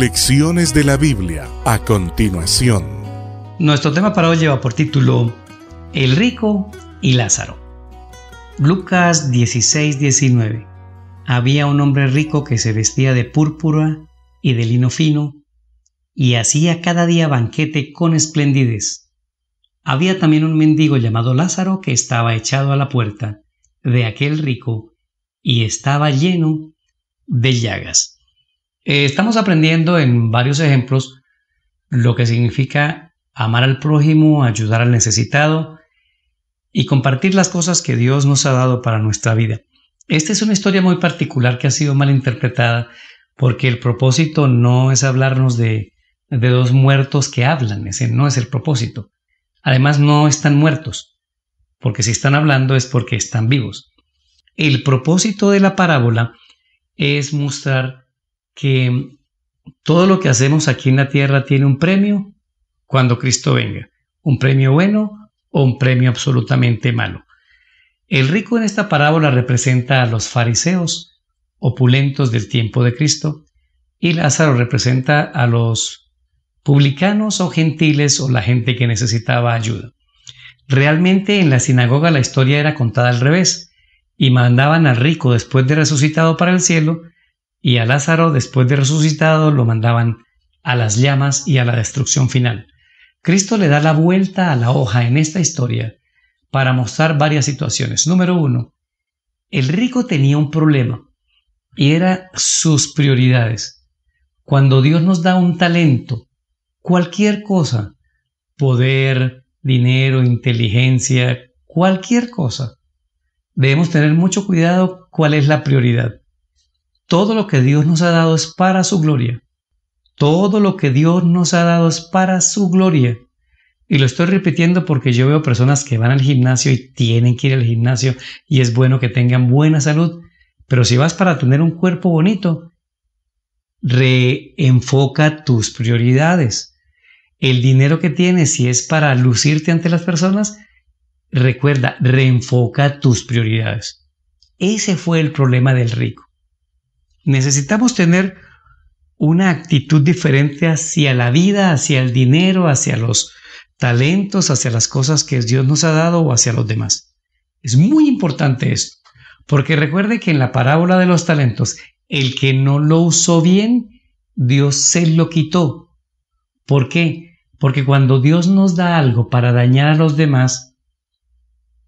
Lecciones de la Biblia a continuación. Nuestro tema para hoy lleva por título El rico y Lázaro. Lucas 16:19. Había un hombre rico que se vestía de púrpura y de lino fino y hacía cada día banquete con esplendidez. Había también un mendigo llamado Lázaro que estaba echado a la puerta de aquel rico y estaba lleno de llagas eh, estamos aprendiendo en varios ejemplos lo que significa amar al prójimo, ayudar al necesitado y compartir las cosas que Dios nos ha dado para nuestra vida. Esta es una historia muy particular que ha sido mal interpretada porque el propósito no es hablarnos de, de dos muertos que hablan, ese no es el propósito. Además no están muertos, porque si están hablando es porque están vivos. El propósito de la parábola es mostrar que todo lo que hacemos aquí en la tierra tiene un premio cuando Cristo venga, un premio bueno o un premio absolutamente malo. El rico en esta parábola representa a los fariseos, opulentos del tiempo de Cristo, y Lázaro representa a los publicanos o gentiles o la gente que necesitaba ayuda. Realmente en la sinagoga la historia era contada al revés, y mandaban al rico después de resucitado para el cielo, y a Lázaro, después de resucitado, lo mandaban a las llamas y a la destrucción final. Cristo le da la vuelta a la hoja en esta historia para mostrar varias situaciones. Número uno, el rico tenía un problema y era sus prioridades. Cuando Dios nos da un talento, cualquier cosa, poder, dinero, inteligencia, cualquier cosa, debemos tener mucho cuidado cuál es la prioridad. Todo lo que Dios nos ha dado es para su gloria. Todo lo que Dios nos ha dado es para su gloria. Y lo estoy repitiendo porque yo veo personas que van al gimnasio y tienen que ir al gimnasio y es bueno que tengan buena salud. Pero si vas para tener un cuerpo bonito, reenfoca tus prioridades. El dinero que tienes, si es para lucirte ante las personas, recuerda, reenfoca tus prioridades. Ese fue el problema del rico. Necesitamos tener una actitud diferente hacia la vida, hacia el dinero, hacia los talentos, hacia las cosas que Dios nos ha dado o hacia los demás. Es muy importante esto, porque recuerde que en la parábola de los talentos, el que no lo usó bien, Dios se lo quitó. ¿Por qué? Porque cuando Dios nos da algo para dañar a los demás,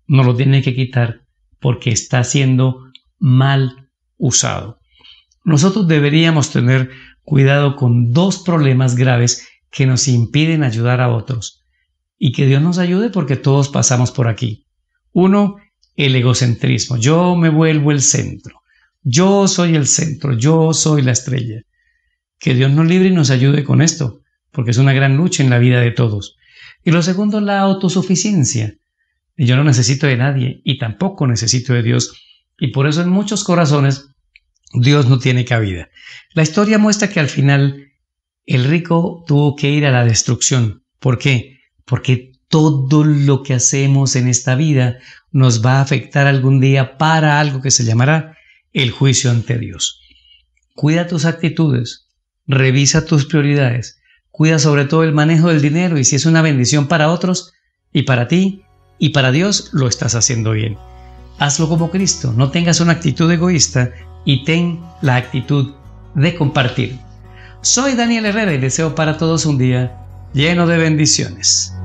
no lo tiene que quitar porque está siendo mal usado. Nosotros deberíamos tener cuidado con dos problemas graves que nos impiden ayudar a otros. Y que Dios nos ayude porque todos pasamos por aquí. Uno, el egocentrismo. Yo me vuelvo el centro. Yo soy el centro. Yo soy la estrella. Que Dios nos libre y nos ayude con esto, porque es una gran lucha en la vida de todos. Y lo segundo, la autosuficiencia. Yo no necesito de nadie y tampoco necesito de Dios. Y por eso en muchos corazones Dios no tiene cabida. La historia muestra que al final el rico tuvo que ir a la destrucción. ¿Por qué? Porque todo lo que hacemos en esta vida nos va a afectar algún día para algo que se llamará el juicio ante Dios. Cuida tus actitudes, revisa tus prioridades, cuida sobre todo el manejo del dinero y si es una bendición para otros y para ti y para Dios, lo estás haciendo bien hazlo como Cristo, no tengas una actitud egoísta y ten la actitud de compartir. Soy Daniel Herrera y deseo para todos un día lleno de bendiciones.